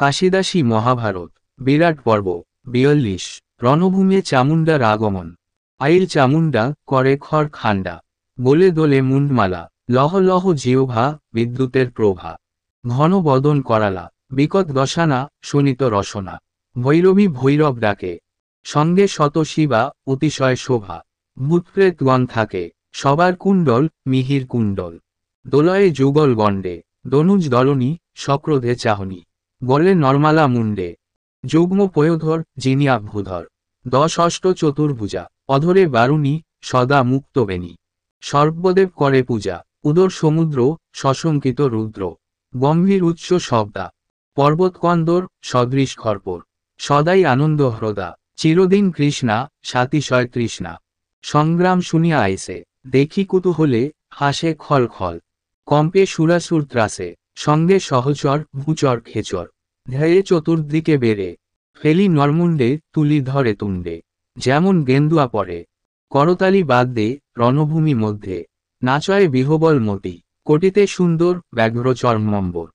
কাশিদাসী মহাভারত বিরাট পর্ব বিয়াল্লিশ রণভূমে চামুণ্ডার আগমন আইল চামুণ্ডা করে খর খান্ডা বলে দোলে মুন্ডমালা লহ লহ জিওভা বিদ্যুতের প্রভা ঘন বদন করালা বিকট দশানা শুনিত রসনা ভৈরবী ভৈরব ডাকে সঙ্গে শত শিবা অতিশয় শোভা ভূতপ্রেতগণ থাকে সবার কুণ্ডল মিহির কুণ্ডল দোলয়ে যুগল গণ্ডে দনুজ দলনী সক্রোধে চাহনী বলে নর্মালা মুন্ডে যুগ্ম পয়োধর যিনি আভ্যুধর দশ অষ্ট চতুর্ভুজা অধরে বারুণী সদা মুক্তবেণী সর্বদেব করে পূজা উদর সমুদ্র সশঙ্কিত রুদ্র গম্ভীর উচ্চ শব্দা পর্বতকন্দর সদৃশ খর্পর সদাই আনন্দ হ্রদা চিরদিন কৃষ্ণা সাতিশয় তৃষ্ণা সংগ্রাম শুনিয়া আইসে দেখি কুতুহলে হাসে খল খল কম্পে সুরাসুর ত্রাসে সঙ্গে সহচর ভূচর খেচর ধ্যেয়ে চতুর্দিকে বেড়ে ফেলি নরমুন্ডে তুলি ধরে তুণ্ডে যেমন গেন্দুয়া পরে করতালি বাদ দে রণভূমি মধ্যে নাচয় বিহবল মতি কটিতে সুন্দর ব্যাঘ্র চর্মম্বর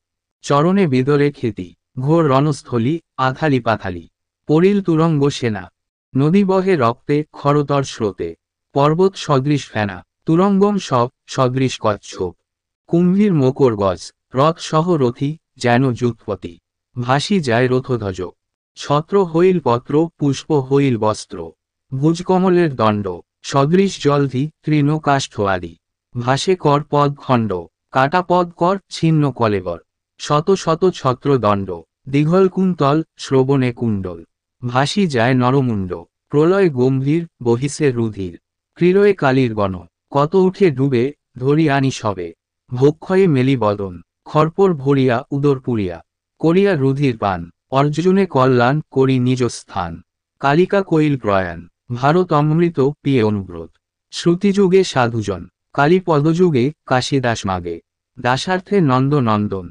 চরণে বিদরে খেতি ঘোর রণস্থলী আথালি পাথালি পরিল তুরঙ্গ সেনা নদী বহে রক্তে খরতর স্রোতে পর্বত সদৃশ ফেনা তুরঙ্গম সব সদৃশ কচ্ছপ কুম্ভীর মোকর গজ রথ সহ রথী যেন যুৎপতি ভাসি যায় রথধ্বজ ছত্র হইল পত্র পুষ্প হইল বস্ত্র ভুজকমলের দণ্ড সদৃশ জলধি তৃণ আদি ভাসে কর পদ খণ্ড কাটা পদ কর ছিন্ন কলেবর শত শত ছত্র দণ্ড দীঘল কুন্তল শ্রবণে কুণ্ডল ভাসি যায় নরমুণ্ড প্রলয় গম্ভীর বহিসে রুধির ক্রীড়য়ে কালীর গণ কত উঠে ডুবে ধরি আনি সবে ভক্ষয়ে মেলি বদন খরপর ভরিয়া উদর পুরিয়া করিয়া রুধির পান অর্জুনে কল্যাণ করি নিজ স্থান কালিকা কৈল প্রয়াণ ভারত অমৃত পিয়ে অনুব্রত শ্রুতিযুগে সাধুজন কালী পদযুগে কাশীদাস মাগে দাসার্থে নন্দ নন্দন